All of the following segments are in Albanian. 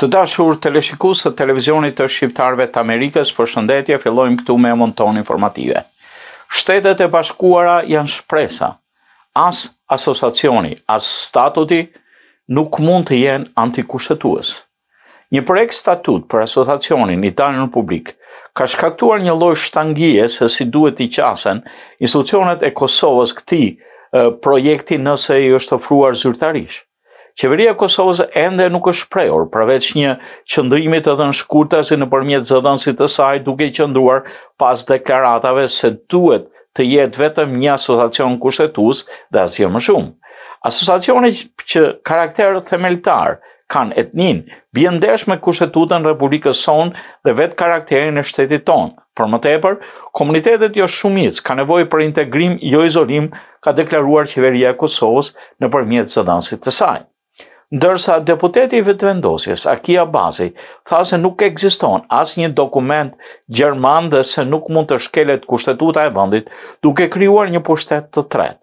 Të dashur të leshikus të televizionit të shqiptarve të Amerikës, për shëndetje, fillojmë këtu me monton informative. Shtetet e bashkuara janë shpresa. As asosacioni, as statuti nuk mund të jenë antikushtetues. Një projekt statut për asosacionin i tani në publik ka shkaktuar një loj shtangije se si duhet i qasen institucionet e Kosovës këti projekti nëse i është ofruar zyrtarishë. Qeveria Kosovës ende nuk është prejor, përveç një qëndrimit edhe në shkurta si në përmjet zëdën si të saj duke qëndruar pas deklaratave se duhet të jetë vetëm një asosacion kushtetus dhe asgjë më shumë. Asosacionit që karakterët themeltarë kanë etnin, bjëndesh me kushtetutën Republikës son dhe vetë karakterin e shtetit ton. Për më tepër, komunitetet jo shumic ka nevoj për integrim jo izolim ka deklaruar qeveria Kosovës në përmjetë zëdansit të sajnë. Ndërsa deputeti i vetëvendosjes, a kia bazi, tha se nuk eksiston as një dokument gjerman dhe se nuk mund të shkelet kushtetuta e vëndit, duke kryuar një pushtet të tret.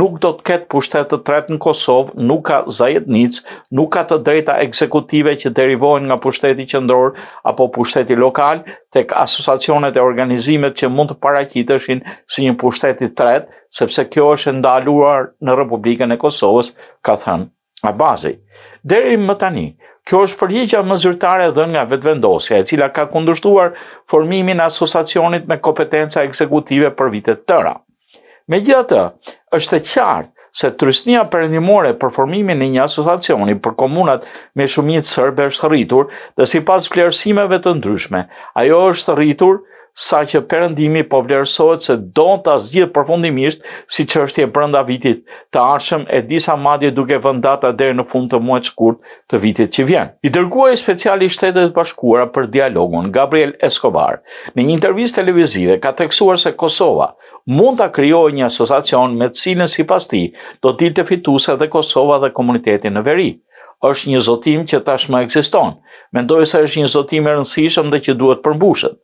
Nuk do të ketë pushtet të tret në Kosovë, nuk ka zajet nuk ka të drejta ekzekutive që derivojnë nga pushteti qëndror apo pushteti lokal, tek asosacionet e organizimet që mund të parakitëshin si një pushteti tret, sepse kjo është ndaluar në Republikën e Kosovës, ka thënë nga bazi. Deri më tani, kjo është përgjigja më zyrtare dhe nga vetëvendosja, e cila ka kundushtuar formimin asosacionit me kompetenca ekzekutive për vitet tëra. Me gjitha të, është e qartë se trysnia përndimore për formimin e një asosacioni për komunat me shumit sërbe është rritur dhe si pas vlerësimeve të ndryshme, ajo është rritur sa që përëndimi po vlerësohet se do të asgjithë përfundimisht si që është e brënda vitit të arshëm e disa madje duke vëndata dhe në fund të muet shkurt të vitit që vjen. I dërguaj speciali shtetet bashkura për dialogun Gabriel Escobar në një intervjiz televizive ka teksuar se Kosova mund të kryoj një asosacion me cilën si pas ti do t'i të fituse dhe Kosova dhe komunitetin në veri është një zotim që tashmë ekziston. Mendoj se është një zotim i rëndësishëm dhe që duhet përmbushur.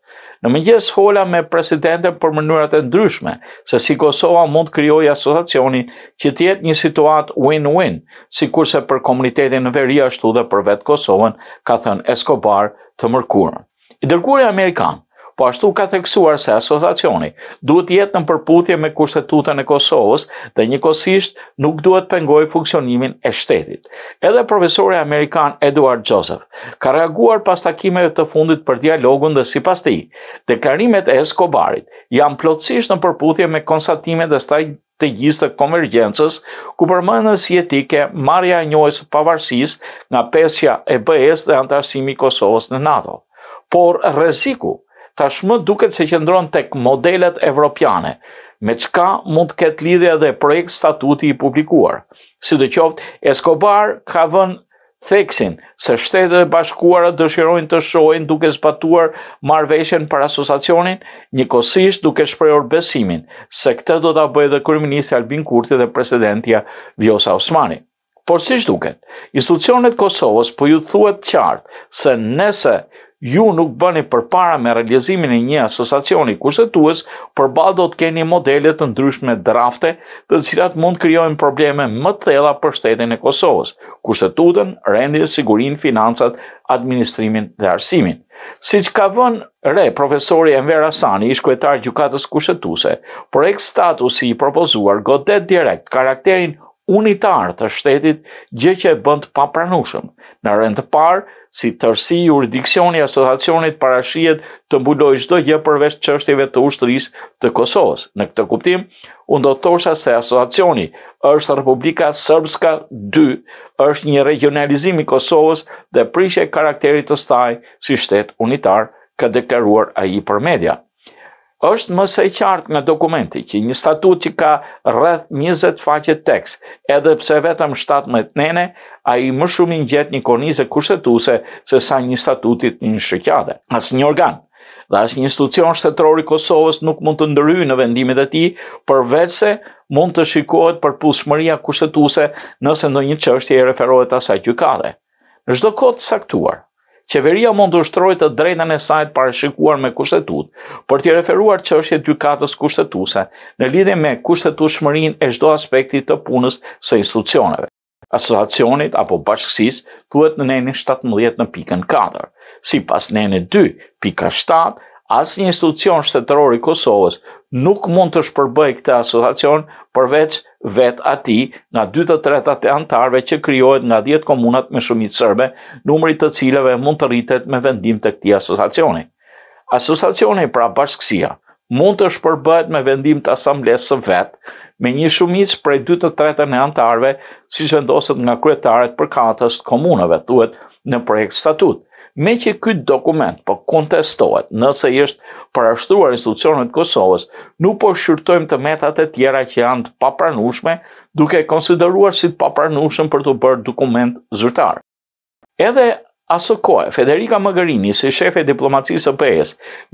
Në mëngjes fola me presidentin për mënyra të ndryshme, se si Kosova mund të krijojë asociacionin që të jetë një situat win-win, sikurse për komunitetin në veri ashtu dhe për vetë Kosovën, ka thënë Escobar të mërkurën. I dërguari amerikan, po ashtu ka theksuar se asociacioni duhet jetë në përputhje me kushtetutën e Kosovës dhe njëkosisht nuk duhet pengoj funksionimin e shtetit. Edhe profesori Amerikan Eduard Joseph ka reaguar pas takimeve të fundit për dialogun dhe si pas ti, deklarimet e Skobarit janë plotësisht në përputhje me konstatimet dhe staj të gjithë të konvergjensës, ku përmëndën si etike marja e njojës pavarësis nga pesja e bëhes dhe antarësimi Kosovës në NATO. Por reziku tashmë duket se qëndron tek modelet evropiane, me qka mund të ketë lidhja dhe projekt statuti i publikuar. Si dhe qoftë, Eskobar ka vën theksin se shtetet e bashkuarët dëshirojnë të shojnë duke zbatuar marveshen për asosacionin, njëkosisht duke shprejur besimin se këtë do të bëjë dhe kërëministë Albin Kurti dhe presidentja Vjosa Osmani. Por si shduket, institucionet Kosovës për po ju thuet qartë se nese ju nuk bëni për para me realizimin e një asosacioni kushtetues, për balë do të keni modelet të ndryshme drafte të cilat mund kryojnë probleme më të thela për shtetin e Kosovës, kushtetuten, rendje, sigurin, financat, administrimin dhe arsimin. Si që ka vën re profesori Enver Asani, ishkuetar gjukatës kushtetuse, projekt statusi i propozuar godet direkt karakterin unitar të shtetit gjë që e bënd papranushëm. Në rëndë parë, si tërsi juridikcioni i asociacionit parashiet të mbulojë çdo gjë përveç çështjeve të ushtrisë të Kosovës. Në këtë kuptim, unë do të thosha se asociacioni është Republika Srpska 2, është një regionalizim i Kosovës dhe prishe karakterit të saj si shtet unitar, ka deklaruar ai për media është më së qartë nga dokumenti që një statut që ka rreth 20 faqe tekst, edhe pse vetëm 17 nene, ai më shumë i ngjet një kornizë kushtetuese se sa një statut i një shoqate, as një organ. Dhe as një institucion shtetërori i Kosovës nuk mund të ndryhë në vendimet e tij, përveçse mund të shikohet për pushmëria kushtetuese nëse ndonjë çështje i referohet asaj gjykate. Në çdo kohë saktuar, qeveria mund të ushtrojë të drejtën e saj të parashikuar me kushtetut, për t'i referuar çështje dykatës kushtetuese në lidhje me kushtetueshmërinë e çdo aspekti të punës së institucioneve asociacionit apo bashkësisë thuhet në nenin 17 në pikën 4. Sipas nenit 2.7, asnjë institucion shtetëror i Kosovës nuk mund të shpërbëj këtë asociacion përveç vet ati nga 2 të 3 të antarve që kryohet nga 10 komunat me shumit sërbe, numërit të cileve mund të rritet me vendim të këti asosacioni. Asosacioni pra bashkësia mund të shpërbët me vendim të asamblesë së vetë me një shumicë prej 2 të 3 të antarve si që vendoset nga kryetaret për katës të komunave, duhet në projekt statutë. Me që këtë dokument po kontestohet nëse jeshtë parashtruar institucionet Kosovës, nuk po shqyrtojmë të metat e tjera që janë të papranushme, duke konsideruar si të papranushme për të bërë dokument zyrtar. Edhe aso kohë, Federica Mogherini, si shefe e diplomacisë së pe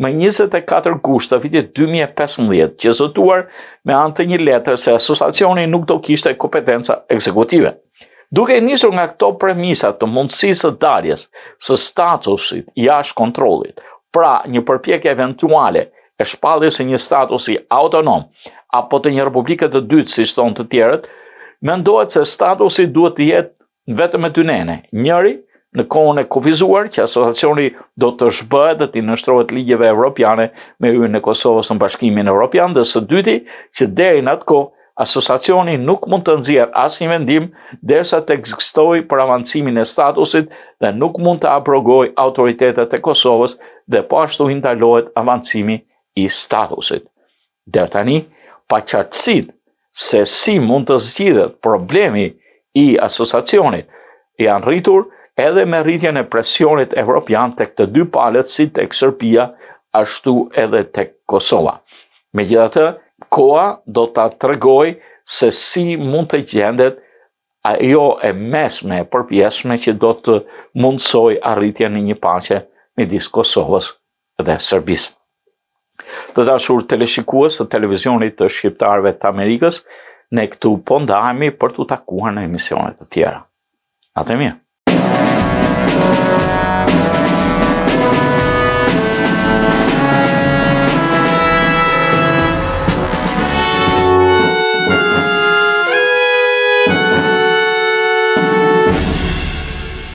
me më 24 gusht të vitit 2015, që zotuar me anë të një letër se asociacioni nuk do kishte kompetenca ekzekutive. Duke e njësër nga këto premisa të mundësisë të darjes së statusit jash kontrolit, pra një përpjekje eventuale e shpallis e një statusi autonom, apo të një republikët të dytë si shtonë të tjerët, mendohet se statusi duhet të jetë vetëm e tynene, njëri në kohën e kofizuar që asociacioni do të shbëhet dhe të nështrohet ligjeve evropiane me ujën e Kosovës në bashkimin evropian dhe së dyti që deri në atë kohë asosacioni nuk mund të nëzirë asë një mendim, dërsa të ekzistojë për avancimin e statusit dhe nuk mund të abrogoj autoritetet e Kosovës dhe po ashtu hindajlojt avancimi i statusit. Dërta tani, pa qartësit se si mund të zgjidhet problemi i asosacionit janë rritur edhe me rritjen e presionit evropian të këtë dy palet si të Serbia ashtu edhe të Kosova. Me koa do të tregoj se si mund të gjendet ajo e mesme, e përpjesme që do të mundësoj arritja në një pache një disë Kosovës dhe Sërbis. Të dashur të leshikua televizionit të shqiptarve të Amerikës, ne këtu pondajmi për të takuar në emisionet të tjera. Ate mirë.